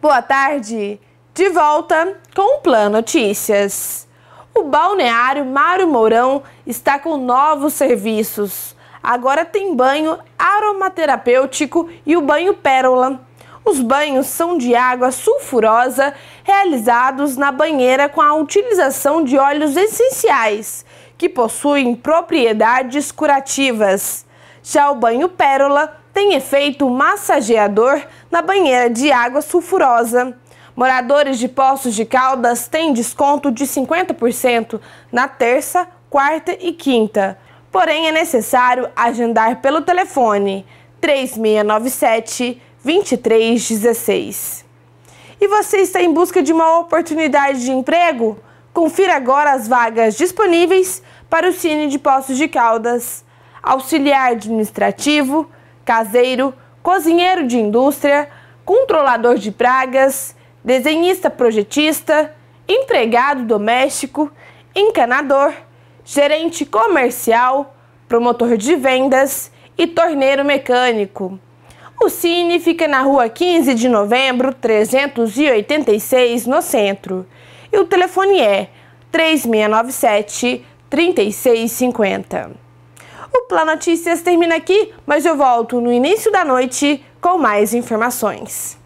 Boa tarde. De volta com o Plan Notícias. O balneário Mário Mourão está com novos serviços. Agora tem banho aromaterapêutico e o banho pérola. Os banhos são de água sulfurosa, realizados na banheira com a utilização de óleos essenciais, que possuem propriedades curativas. Já o banho pérola tem efeito massageador na banheira de água sulfurosa. Moradores de Poços de Caldas têm desconto de 50% na terça, quarta e quinta. Porém, é necessário agendar pelo telefone 3697 2316. E você está em busca de uma oportunidade de emprego? Confira agora as vagas disponíveis para o Cine de Poços de Caldas. Auxiliar administrativo, caseiro, cozinheiro de indústria, controlador de pragas, desenhista projetista, empregado doméstico, encanador, gerente comercial, promotor de vendas e torneiro mecânico. O Cine fica na rua 15 de novembro, 386, no centro. E o telefone é 3697 3650. Dupla Notícias termina aqui, mas eu volto no início da noite com mais informações.